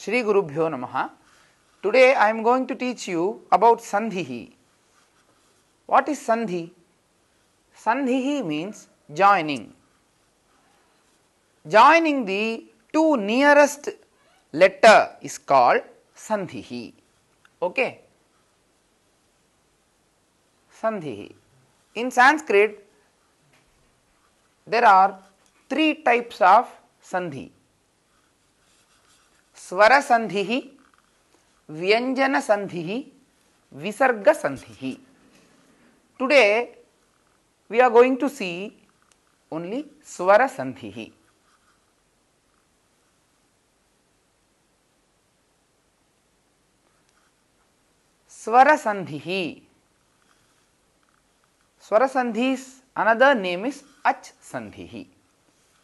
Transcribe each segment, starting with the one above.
Shri Guru Bhyo Namaha. Today I am going to teach you about Sandhihi. What is Sandhi? Sandhihi means joining. Joining the two nearest letter is called Sandhihi. Okay? Sandhihi. In Sanskrit, there are three types of Sandhi. स्वर संधि व्यंजन संधि विसर्ग संधि today we are going to see only स्वर संधि स्वर संधि स्वर संधि अनदर नेम इज अच संधि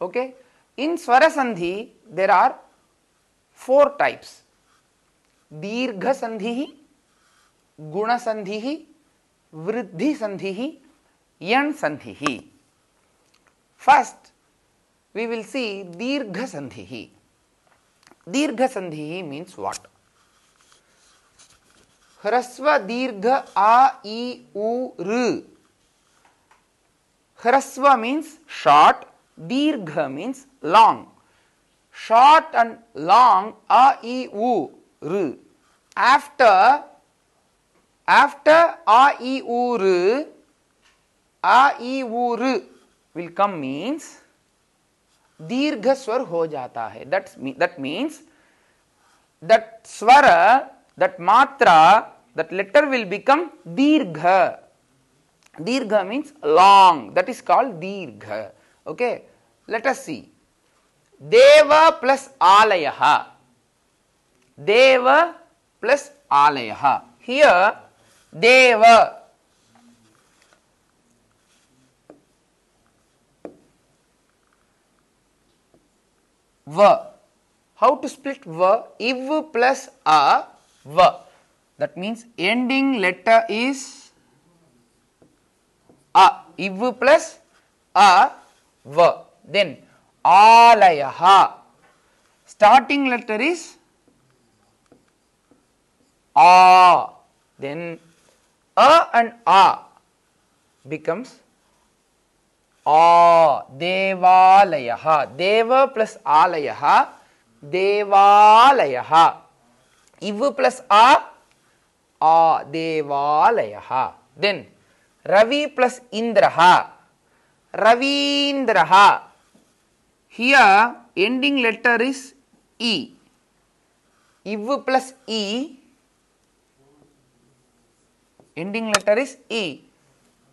ओके इन स्वर संधि देर आर फोर टाइप्स दीर्घ संधि गुण संधि वृद्धि संधि यण संधि फर्स्ट वी विल सी दीर्घ संधि दीर्घ संधि मीन्स वॉट ह्रस्व दीर्घ आ ई ह्रस्व मीन्स शॉर्ट दीर्घ means long short and long a e u r after after a e u r a e u r will come means दीर्घ स्वर हो जाता है दैट दैट मीन्स दैट स्वर दैट मात्रा दैट लेटर विल बिकम दीर्घ दीर्घ means long that is called दीर्घ okay let us see Deva plus alayaha. Deva plus alayaha. Here, Deva. Va. How to split va? Iv plus a va. That means ending letter is a. Iv plus a va. Then, ஆலயஹா starting letter is a then a and a becomes a devalayaha deva plus alayaha devalayaha iv plus a a devalayaha then ravi plus indraha ravindraha Here ending letter is E. Iv plus E. Ending letter is E.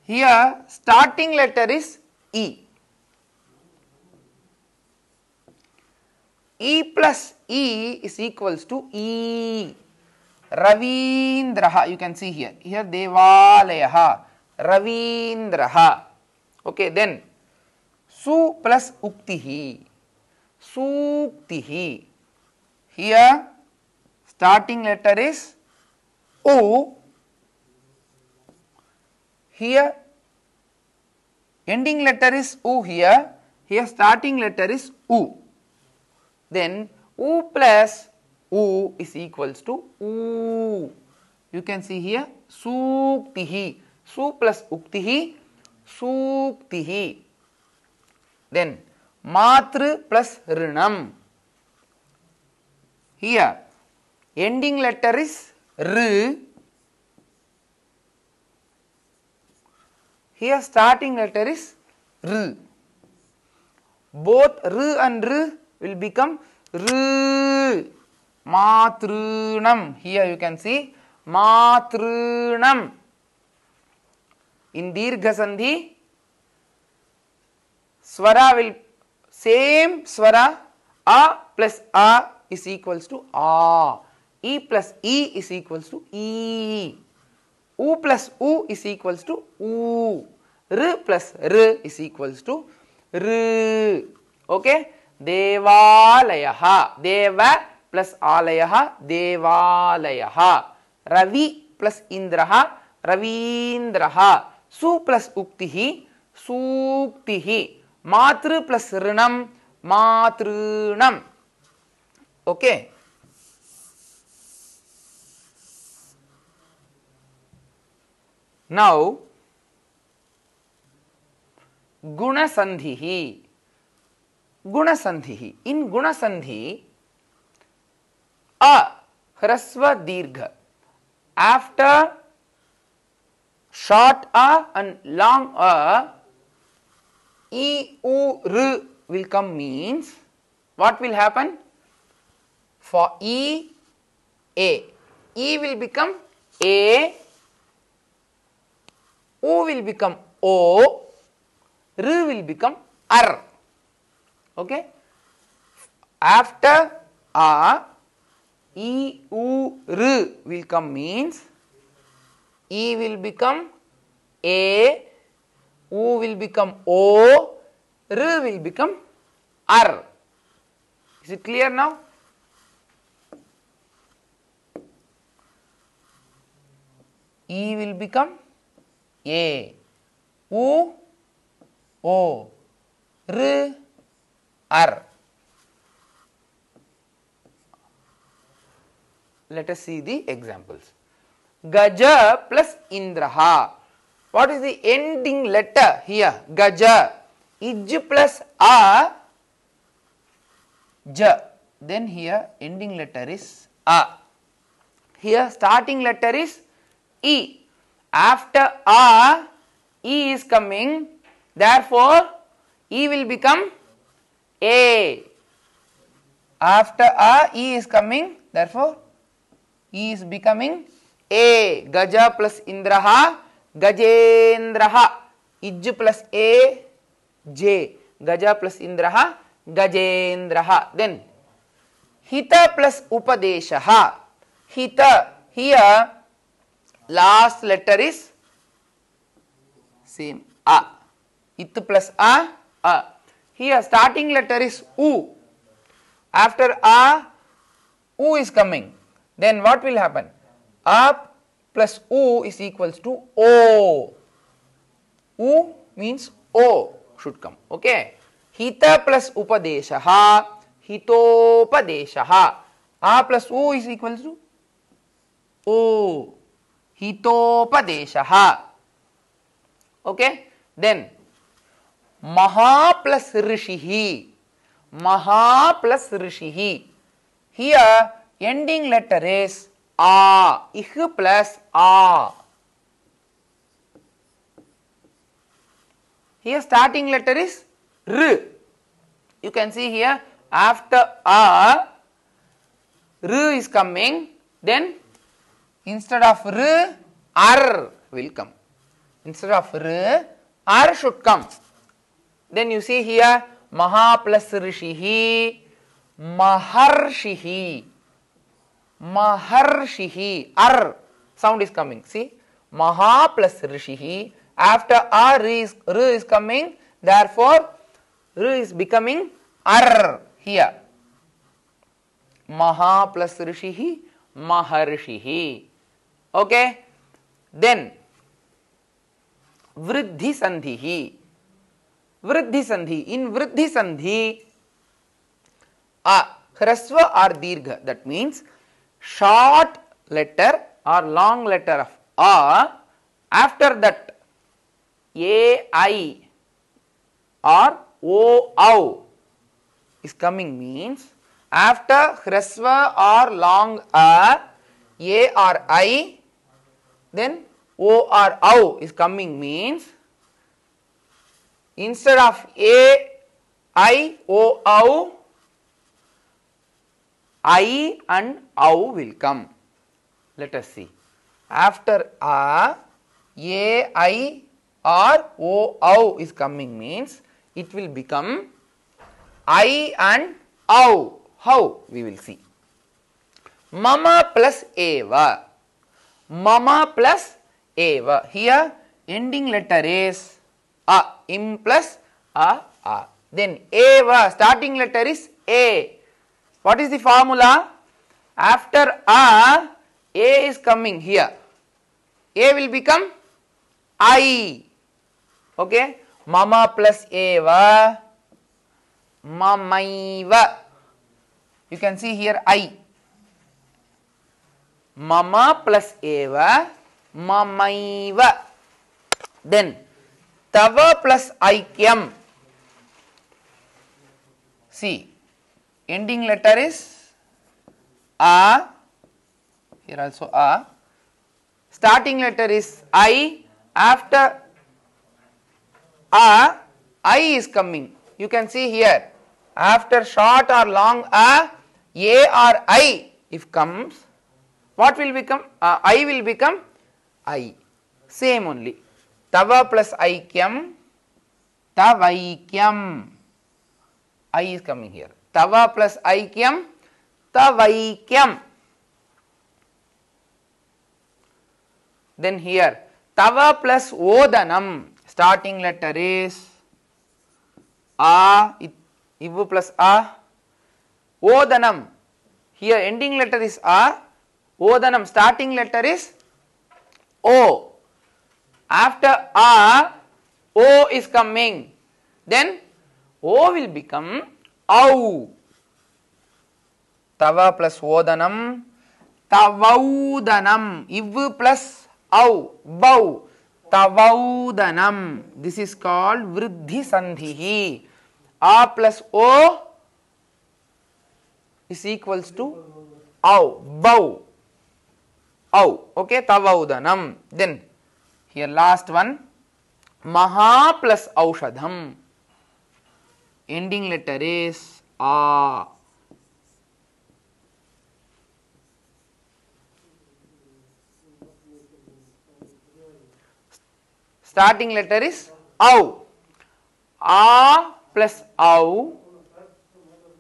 Here starting letter is E. E plus E is equals to E. Ravindraha. You can see here. Here Devalayaha. Ravindraha. Okay, then सु plus उक्ति ही सूक्ति ही here starting letter is ओ here ending letter is ओ here here starting letter is उ then उ plus उ इज इक्वल्स टू उ यू कैन सी हियर सूक्ति ही सु प्लस उक्ति ही सूक्ति ही then matru plus rinam here ending letter is r here starting letter is r both r and r will become r matrunam here you can see matrunam in dirgha sandhi Swara will same swara A plus A is equals to A. E plus E is equals to E. U plus U is equals to U. R plus R is equals to R. Okay? Devalayaha. Deva plus Alayaha. Devalayaha. Ravi plus Indraha. Ravindraha. Su plus Uktihi. Suktihi. मातृ plus ऋणम मातृणम okay now गुण संधि गुणसंधि गुणसंधि इन गुण संधि अ ह्रस्व दीर्घ आफ्टर शॉर्ट अ एंड लॉन्ग अ E, U, R will come means what will happen? For E, A. E will become A, U will become O, R will become R. Okay? After A, E, U, R will come means E will become A, U will become O, R will become R. Is it clear now? E will become A, U, O, R, R. Let us see the examples. Gaja plus Indraha. What is the ending letter here? Gaja. Ij plus ja. Then here ending letter is A. Here starting letter is E. After A, E is coming. Therefore, E will become A. After A, E is coming. Therefore, E is becoming A. Gaja plus Indraha गजेन्द्र is plus ए जे गज plus इंद्र गजेन्द्र then हित plus उपदेश हित हिय लास्ट लेटर इज सेम अ इत प्लस अ अ हियर स्टार्टिंग लेटर इज उ आफ्टर अ उ is coming then what will happen up plus U is equals to O. U means O should come. Okay. Hita plus Upadeshaha. Hitopadeshaha. A plus U is equals to O. Hitopadeshaha. Okay. Then Maha plus Rishihi. Maha plus Rishihi. Here ending letter is a. Ich plus a. Here starting letter is r. You can see here after a, r is coming. Then instead of r, r will come. Instead of r, r should come. Then you see here maha plus rishihi, maharshihi. Maharshihi. Ar sound is coming. See? Maha plus Rishihi. After R, R is, R is coming. Therefore, R is becoming Ar here. Maha plus Rishihi. Maharshihi. Okay? Then, Vriddhi Sandhihi. Vriddhi Sandhi. In Vriddhi Sandhi, a hrasva or dirgha. That means short letter or long letter of a after that ai or o au is coming means after hrasva or long a a or i then o or au is coming means instead of a i o au I and OW will come. Let us see. After A, or is coming means it will become I and OW. How? We will see. Mama plus Eva. Mama plus Eva. Here ending letter is A. Im plus A. A. Then Eva starting letter is A. What is the formula? After R, A is coming here. A will become I. Okay. Mama plus Eva. Mamaiva. You can see here I. Mama plus Eva. Mamaiva. Then Tava plus Ikyam. See ending letter is A, here also A, starting letter is I, after A, I is coming. You can see here, after short or long A, A or I if comes, what will become? Uh, I will become I, same only. Tava plus Aikyam, Tavaikyam, I is coming here plus plus ஐக்கியம் தவைக்கியம் then here tava plus o the odanam starting letter is a ivu plus the odanam here ending letter is the odanam starting letter is o after a o is coming then o will become औ तव plus ओदनम तवौदनम इव plus औ बौ तवौदनम this is called वृद्धि संधि आ plus ओ is equals to औ बौ औ ओके तवौदनम देन हियर लास्ट वन महा प्लस औषधम ending letter is A. Starting letter is AU. A plus AU,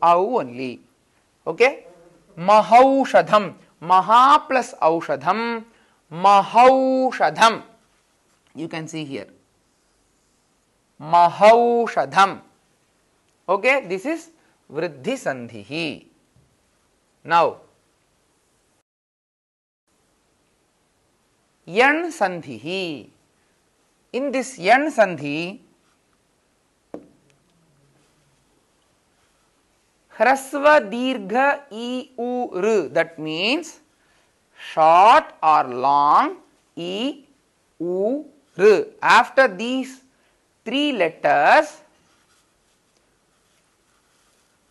AU only. Okay? Mahaushadham. Maha plus Aushadham. Mahaushadham. You can see here. Mahaushadham. Okay this is वृद्धि संधि ही now यण संधि ही in this यण संधि ह्रस्व दीर्घ ई that means short और long ई ऊ after these three letters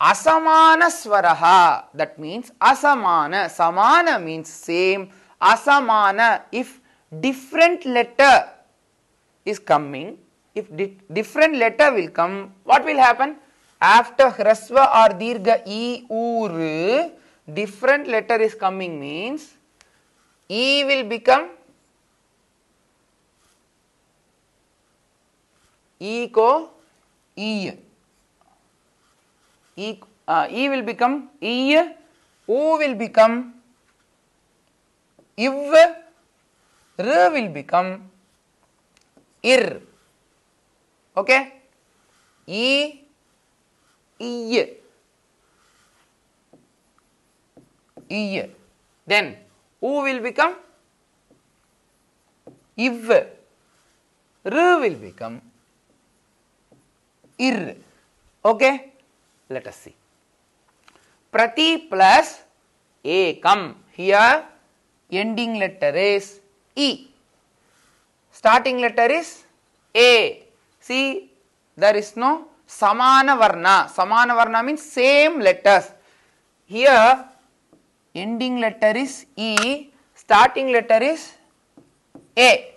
Asamana swaraha, that means asamana. Samana means same. Asamana, if different letter is coming, if di different letter will come, what will happen? After hrasva or dirga e ur, different letter is coming means e will become e ko e. E, uh, e will become E, O will become IV, R will become IR. Okay? E, E, E. Then O will become IV, R will become IR. Okay? Let us see. Prati plus ekam. Here ending letter is E. Starting letter is A. See, there is no samana varna. Samana varna means same letters. Here ending letter is E. Starting letter is A.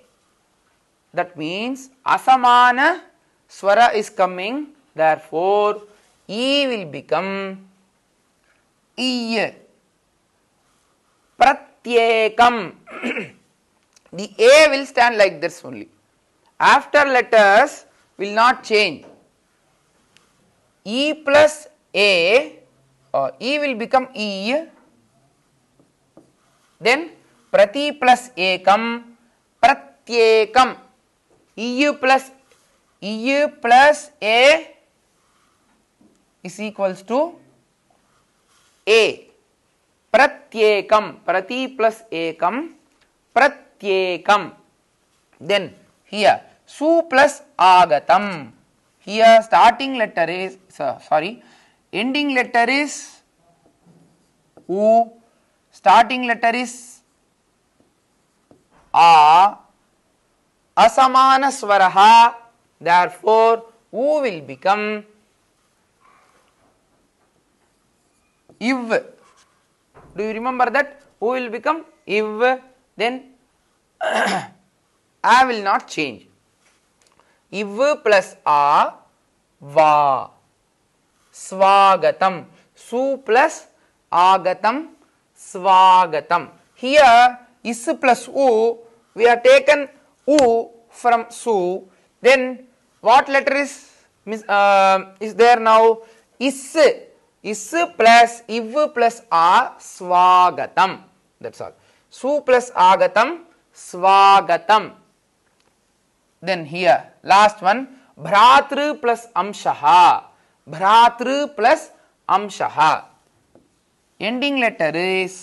That means asamana swara is coming. Therefore, E will become Iy. Pratyekam. the A will stand like this only. After letters will not change. E plus A or E will become E. Then Prati plus Ekam Pratyekam. EU plus EU plus A is equals to A प्रत्येकम प्रति plus एकम प्रत्येकम then here su plus agatam here starting letter is sorry ending letter is u starting letter is a asamana swaraha therefore u will become if do you remember that who will become if then I will not change if plus a va swagatam su plus agatam swagatam here is plus u we have taken u from su then what letter is uh, is there now is is plus இவ்வு plus ஆ ஸ்வாகதம் that's all சு plus ஆகதம் ஸ்வாகதம் then here last one பிராத்ரு plus அம்சஹா பிராத்ரு plus அம்சஹா ending letter is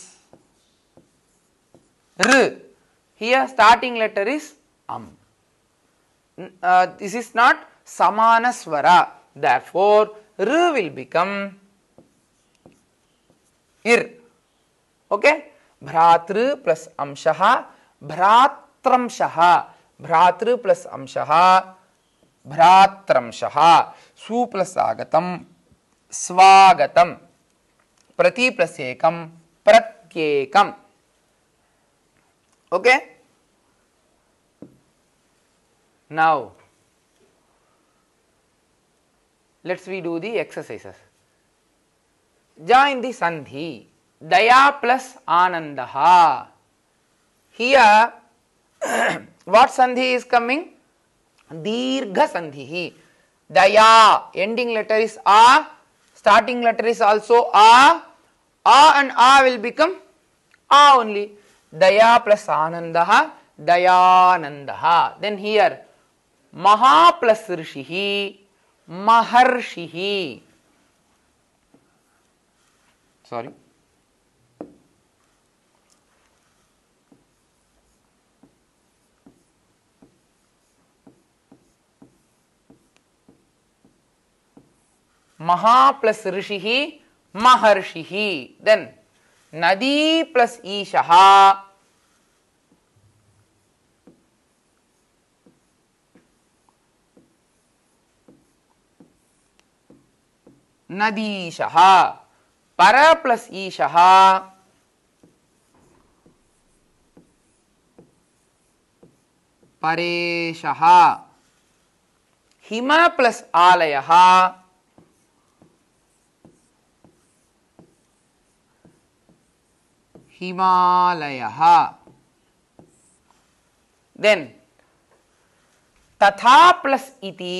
R. Here starting letter is Am. Uh, this is not Samanaswara. Therefore, R will become इर ओके भ्रातृ प्लस अंश भ्रात्रंश भ्रातृ प्लस अंश भ्रात्रंश सु प्लस आगत स्वागत प्रति प्लस एक प्रत्येक okay now let's we do the exercises join the sandhi. Daya plus anandaha. Here, what sandhi is coming? Dirgha sandhi. Daya, ending letter is a, starting letter is also a. A and a will become a only. Daya plus anandaha, dayanandaha. Then here, maha plus rishihi, maharshihi. Sorry महा plus ऋषि महर्षि नदी plus ईशः नदीश पर plus ईशः परेशः हिम प्लस आलयः हिमालयः देन् तथा प्लस इति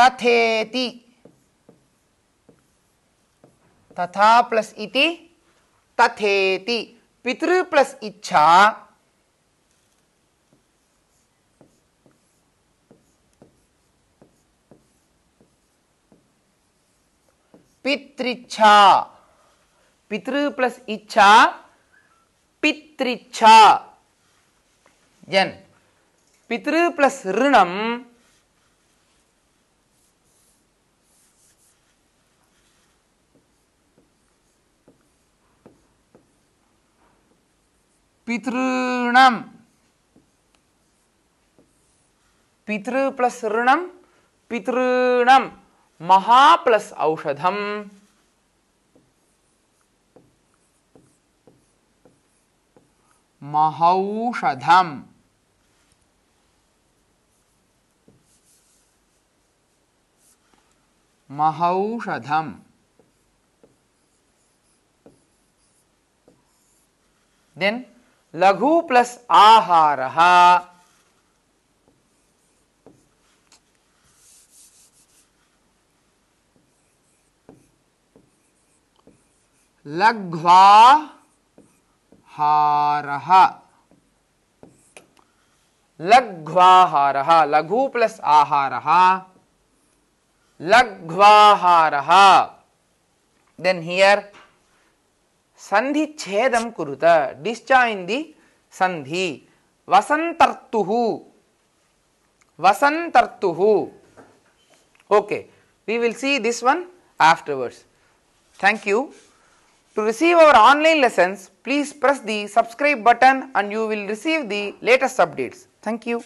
ta the ti ta tha plus iti ta the ti pitru plus ichha पितृच्छा पितृ प्लस इच्छा पितृच्छा जन Pitru plus runam पितृ पितृप्लस् ऋणम् पितृणं महा प्लस् औषधम् महौषधम् महौषधम् देन् लघु प्लस आहार लघ्वाहार लघ्वाहार लघु प्लस आहार लघ्वाहार देन हियर సంధి ఛేదం కురుత డిస్జాయిన్ ది సంధి వసంతర్తు వసంతర్తు okay we will see this one afterwards thank you to receive our online lessons please press the subscribe button and you will receive the latest updates thank you